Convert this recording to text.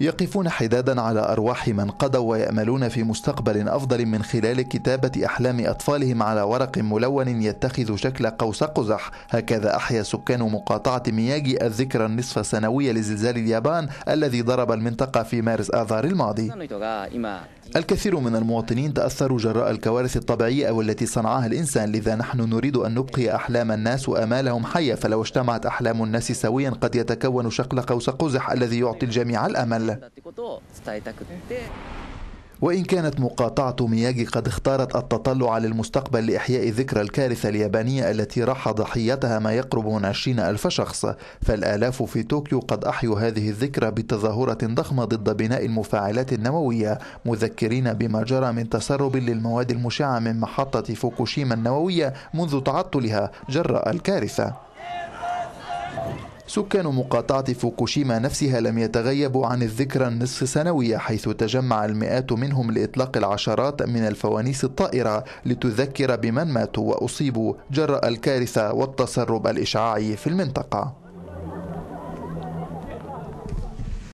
يقفون حدادا على أرواح من قضوا ويأملون في مستقبل أفضل من خلال كتابة أحلام أطفالهم على ورق ملون يتخذ شكل قوس قزح هكذا أحيا سكان مقاطعة مياجي الذكرى النصف سنوية لزلزال اليابان الذي ضرب المنطقة في مارس آذار الماضي الكثير من المواطنين تأثروا جراء الكوارث الطبيعية أو التي صنعها الإنسان لذا نحن نريد أن نبقي أحلام الناس وأمالهم حية فلو اجتمعت أحلام الناس سويا قد يتكون شكل قوس قزح الذي يعطي الجميع الأمل وإن كانت مقاطعة مياجي قد اختارت التطلع للمستقبل لإحياء ذكرى الكارثة اليابانية التي راح ضحيتها ما يقرب من عشرين ألف شخص فالآلاف في طوكيو قد أحيوا هذه الذكرى بتظاهرة ضخمة ضد بناء المفاعلات النووية مذكرين بما جرى من تسرب للمواد المشعة من محطة فوكوشيما النووية منذ تعطلها جراء الكارثة سكان مقاطعة فوكوشيما نفسها لم يتغيبوا عن الذكرى النصف سنوية حيث تجمع المئات منهم لإطلاق العشرات من الفوانيس الطائرة لتذكر بمن ماتوا وأصيبوا جراء الكارثة والتسرب الإشعاعي في المنطقة